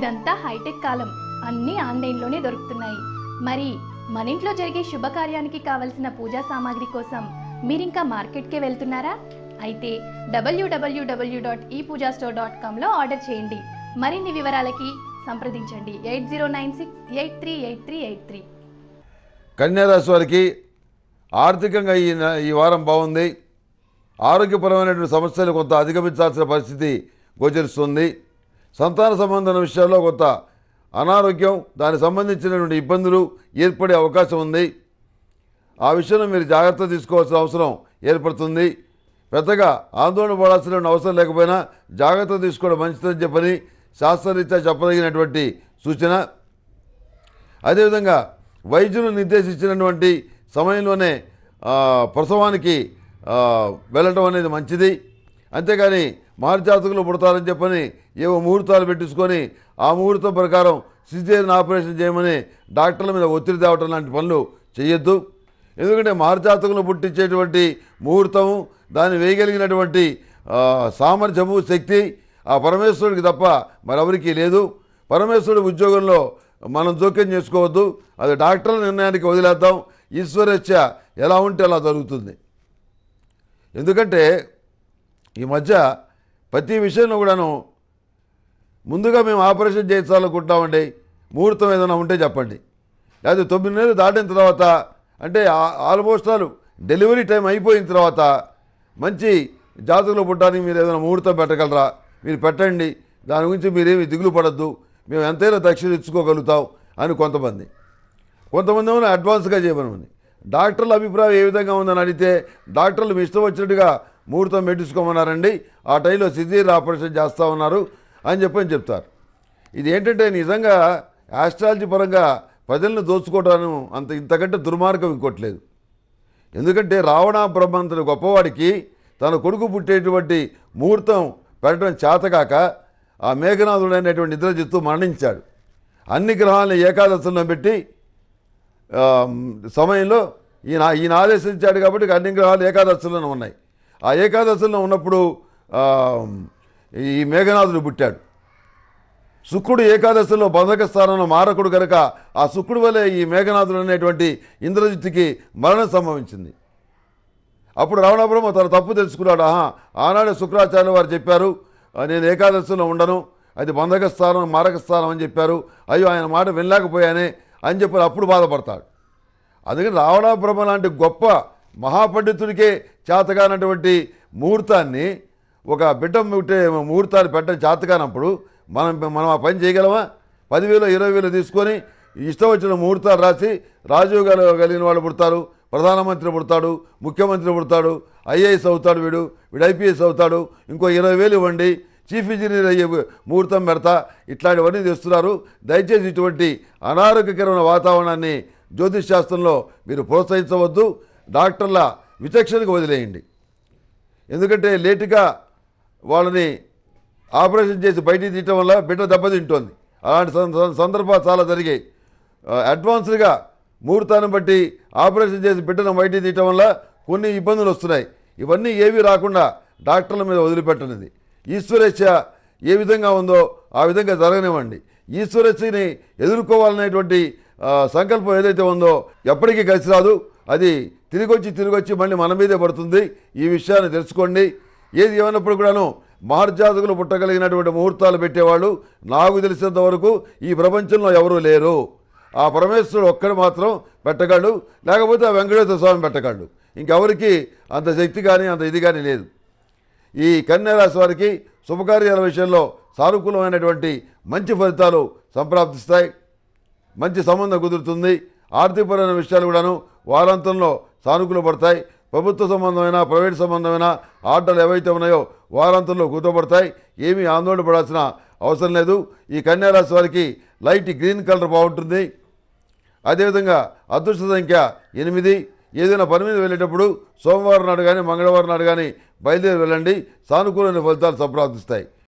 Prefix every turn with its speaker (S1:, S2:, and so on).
S1: ఇదంతా హైటెక్ కాలం అన్నీ ఆన్లైన్లోనే దొరుకుతున్నాయి మరి మన ఇంట్లో జరిగే శుభకార్యానికి కావలసిన పూజా సామాగ్రి కోసం మీరింకా మార్కెట్కే వెళ్తున్నారా అయితే W W W dot e Pooja store dot కామ్లో ఆర్డర్ చేయండి మరిన్ని వివరాలకి సంప్రదించండి eight zero nine six eight three eight three eight three కన్యారాశి వారికి ఆర్థికంగా ఈ ఈ వారం బాగుంది ఆరోగ్యపరమైనటువంటి సమస్యలు కొంత అధిగమించాల్సిన పరిస్థితి గోచరిస్తుంది సంతాన సంబంధమైన విషయాల్లో కొత్త అనారోగ్యం దానికి సంబంధించినటువంటి ఇబ్బందులు ఏర్పడే అవకాశం ఉంది ఆ విషయంలో మీరు జాగ్రత్త తీసుకోవాల్సిన అవసరం ఏర్పడుతుంది పెద్దగా ఆందోళన పడాల్సిన అవసరం లేకపోయినా జాగ్రత్త తీసుకోవడం మంచిదని చెప్పని శాస్త్రరీత్యా చెప్పదగినటువంటి సూచన అదేవిధంగా వైద్యులు నిర్దేశించినటువంటి సమయంలోనే ప్రసవానికి వెళ్ళటం అనేది మంచిది అంతేగాని మారుజాతకులు పుడతారని చెప్పని ఏవో ముహూర్తాలు పెట్టించుకొని ఆ ముహూర్తం ప్రకారం సిజేరియన్ ఆపరేషన్ చేయమని డాక్టర్ల మీద ఒత్తిడి తేవటం లాంటి పనులు చేయొద్దు ఎందుకంటే మారుజాతకులు పుట్టించేటువంటి ముహూర్తము దాన్ని వేయగలిగినటువంటి సామర్థ్యము శక్తి ఆ పరమేశ్వరుడికి తప్ప మరెవరికీ లేదు పరమేశ్వరుడి ఉద్యోగంలో మనం జోక్యం చేసుకోవద్దు అది డాక్టర్ల నిర్ణయానికి వదిలేద్దాం ఈశ్వరేచ్ఛ ఎలా ఉంటే అలా జరుగుతుంది ఎందుకంటే ఈ మధ్య ప్రతి విషయంలో కూడాను ముందుగా మేము ఆపరేషన్ చేయించాలనుకుంటామండి ముహూర్తం ఏదైనా ఉంటే చెప్పండి లేదా తొమ్మిది నెలలు దాటిన తర్వాత అంటే ఆల్మోస్ట్ ఆల్ డెలివరీ టైం అయిపోయిన తర్వాత మంచి జాతకలో పుట్టడానికి మీరు ఏదైనా ముహూర్తం పెట్టగలరా మీరు పెట్టండి దాని గురించి మీరేమి దిగులు పడద్దు మేము ఎంతైనా దక్షిణ ఇచ్చుకోగలుగుతాం అని కొంతమంది కొంతమంది ఏమైనా అడ్వాన్స్గా చేయమని డాక్టర్ల అభిప్రాయం ఏ విధంగా ఉందని అడిగితే డాక్టర్లు మీ ఇష్టం వచ్చినట్టుగా ముహూర్తం పెట్టించుకోమన్నారండి ఆ టైంలో సిజీర్ ఆపరేషన్ చేస్తూ ఉన్నారు అని చెప్పని చెప్తారు ఇది ఏంటంటే నిజంగా ఆస్ట్రాలజీ పరంగా ప్రజలను దోచుకోవడం అంత ఇంతకంటే దుర్మార్గం ఇంకోట్లేదు ఎందుకంటే రావణ బ్రహ్మంతుడు గొప్పవాడికి తన కొడుకు పుట్టేటువంటి ముహూర్తం పెట్టడం చేతకాక ఆ మేఘనాథుడు అనేటువంటి చెప్తూ మరణించాడు అన్ని గ్రహాలను ఏకాదశంలో పెట్టి సమయంలో ఈయన ఈయన ఆదేశించాడు కాబట్టి అన్ని గ్రహాలు ఏకాదశంలోనే ఉన్నాయి ఆ ఏకాదశిలో ఉన్నప్పుడు ఈ మేఘనాథుడు పుట్టాడు శుక్రుడు ఏకాదశిలో బంధక స్థానంలో మారకుడు కనుక ఆ శుక్రుడు వలె ఈ మేఘనాథుడు అనేటువంటి ఇంద్రజిత్తుకి మరణం సంభవించింది అప్పుడు రావణ బ్రహ్మ తన తప్పు తెలుసుకున్నాడు ఆహా ఆనాడే శుక్రాచార్యులు వారు చెప్పారు నేను ఏకాదశిలో ఉండను అది బంధక స్థానం మారక స్థానం అని చెప్పారు అయ్యో ఆయన మాట వినలేకపోయానే అని చెప్పి అప్పుడు బాధపడతాడు అందుకని రావణ బ్రహ్మ లాంటి గొప్ప మహాపండితుడికే చేతగానటువంటి ముహూర్తాన్ని ఒక బిడ్డ ముట్టే ముహూర్తాన్ని పెట్టడం చేతగానప్పుడు మనం మనం ఆ పని చేయగలమా పదివేలు ఇరవై వేలు తీసుకొని ఇష్టం వచ్చిన ముహూర్తాలు రాసి రాజీవ్ గారు కలిగిన వాళ్ళు పుడతారు ప్రధానమంత్రి పుడతాడు ముఖ్యమంత్రి పుడతాడు ఐఏఎస్ అవుతాడు వీడు వీడు ఐపీఎస్ అవుతాడు ఇంకో ఇరవై వేలు ఇవ్వండి చీఫ్ ఇంజనీర్ అయ్యే ముహూర్తం పెడతా ఇట్లాంటివన్నీ తెస్తున్నారు దయచేసి ఇటువంటి అనారోగ్యకరమైన వాతావరణాన్ని జ్యోతిష్ శాస్త్రంలో మీరు ప్రోత్సహించవద్దు డాక్టర్ల విచక్షణకు వదిలేయండి ఎందుకంటే లేటుగా వాళ్ళని ఆపరేషన్ చేసి బయటికి తీయటం వల్ల బిడ్డ దెబ్బతింటోంది అలాంటి సందర్భాలు చాలా జరిగాయి అడ్వాన్స్డ్గా ముహూర్తాన్ని బట్టి ఆపరేషన్ చేసి బిడ్డను బయటికి తీయటం వల్ల కొన్ని ఇబ్బందులు వస్తున్నాయి ఇవన్నీ ఏవీ రాకుండా డాక్టర్ల మీద వదిలిపెట్టనిది ఈశ్వరేచ్ఛ ఏ విధంగా ఉందో ఆ విధంగా జరగనివ్వండి ఈశ్వరేచ్ఛని ఎదుర్కోవాలనేటువంటి సంకల్పం ఏదైతే ఉందో ఎప్పటికీ కలిసి రాదు అది తిరిగి వచ్చి తిరిగి వచ్చి మళ్ళీ మన మీదే పడుతుంది ఈ విషయాన్ని తెలుసుకోండి ఏది ఏమైనప్పుడు కూడాను మహర్జాతకులు పుట్టగలిగినటువంటి ముహూర్తాలు పెట్టేవాళ్ళు నాకు తెలిసినంత వరకు ఈ ప్రపంచంలో ఎవరూ లేరు ఆ పరమేశ్వరుడు ఒక్కడు మాత్రం పెట్టగాడు లేకపోతే ఆ వెంకటేశ్వర స్వామి పెట్టగాడు ఇంకెవరికి అంత శక్తి కానీ అంత ఇది కానీ లేదు ఈ రాశి వారికి శుభకార్యాల విషయంలో సానుకూలమైనటువంటి మంచి ఫలితాలు సంప్రాప్తిస్తాయి మంచి సంబంధం కుదురుతుంది ఆర్థికపరమైన విషయాలు కూడాను వారాంతంలో సానుకూలు పడతాయి ప్రభుత్వ సంబంధమైన ప్రైవేట్ సంబంధమైన ఆటలు ఏవైతే ఉన్నాయో వారాంతంలో కూతపడతాయి ఏమీ ఆందోళన పడాల్సిన అవసరం లేదు ఈ కన్యారాశి వారికి లైట్ గ్రీన్ కలర్ బాగుంటుంది అదేవిధంగా అదృష్ట సంఖ్య ఎనిమిది ఏదైనా పని మీద వెళ్ళేటప్పుడు సోమవారం నాడు కానీ మంగళవారం నాడు కానీ బయలుదేరి వెళ్ళండి సానుకూలమైన ఫలితాలు సంప్రాప్తిస్తాయి